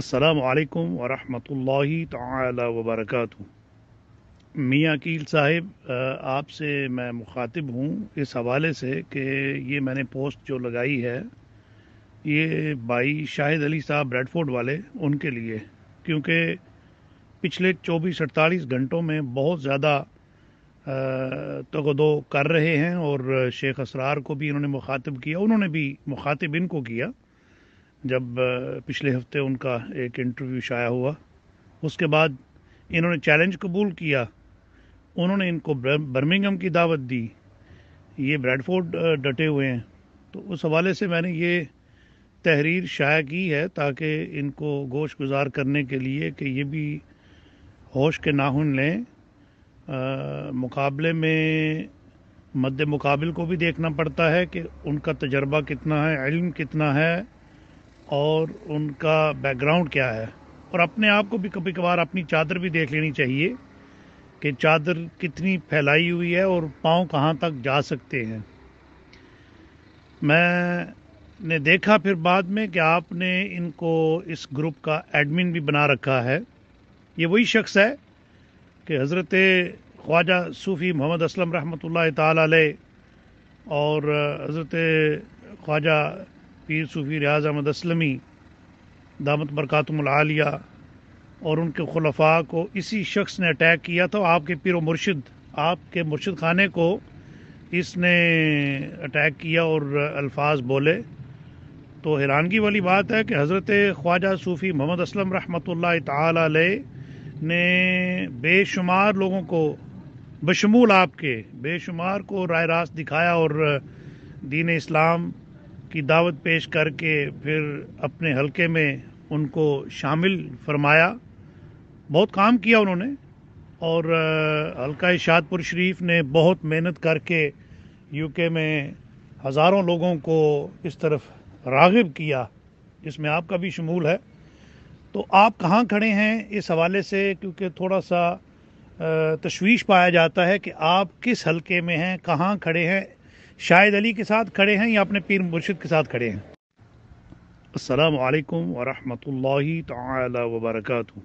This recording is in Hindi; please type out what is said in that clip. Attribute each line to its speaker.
Speaker 1: असलकम वरहमल तबरक मियाँ कील साहिब आपसे मैं मुखातिब हूँ इस हवाले से कि ये मैंने पोस्ट जो लगाई है ये भाई शाहिद अली साहब ब्रेडफोर्ड वाले उनके लिए क्योंकि पिछले 24-48 घंटों में बहुत ज़्यादा तगदो कर रहे हैं और शेख असरार को भी इन्होंने मुखातिब किया उन्होंने भी मुखातिब इनको किया जब पिछले हफ्ते उनका एक इंटरव्यू शाया हुआ उसके बाद इन्होंने चैलेंज कबूल किया उन्होंने इनको बर्मिंगम की दावत दी ये ब्रैडफोर्ड डटे हुए हैं तो उस हवाले से मैंने ये तहरीर शाया की है ताकि इनको गोश गुजार करने के लिए कि ये भी होश के नाहन लें आ, मुकाबले में मद्द मुकाबल को भी देखना पड़ता है कि उनका तजर्बा कितना है इल्म कितना है और उनका बैकग्राउंड क्या है और अपने आप को भी कभी कभार अपनी चादर भी देख लेनी चाहिए कि चादर कितनी फैलाई हुई है और पाँव कहाँ तक जा सकते हैं मैंने देखा फिर बाद में कि आपने इनको इस ग्रुप का एडमिन भी बना रखा है ये वही शख्स है कि हज़रत ख्वाजा सूफ़ी मोहम्मद असलम रहमत ला और हज़रत ख्वाजा पीर सूफी रियाज अहमद असलमी दामत बरक़ातमल आलिया और उनके खलफा को इसी शख्स ने अटैक किया था आपके पीर मुर्शिद आपके मुर्शिद खाने को इसने अटैक किया और अल्फाज बोले तो हैरानगी वाली बात है कि हज़रत ख्वाजा सूफ़ी मोहम्मद असलम रहमत ताल ने बेशुमार लोगों को बशमूल आपके बेशुमार को राय रास्त दिखाया और दीन इस्लाम की दावत पेश करके फिर अपने हलके में उनको शामिल फरमाया बहुत काम किया उन्होंने और हल्का इशादपुर शरीफ ने बहुत मेहनत करके यूके में हज़ारों लोगों को इस तरफ रागब किया जिसमें आपका भी शमूल है तो आप कहाँ खड़े हैं इस हवाले से क्योंकि थोड़ा सा तशवीश पाया जाता है कि आप किस हलके में हैं कहाँ खड़े हैं शाहिद अली के साथ खड़े हैं या अपने पीर मुर्शिद के साथ खड़े हैं असलकम वरहमल वर्का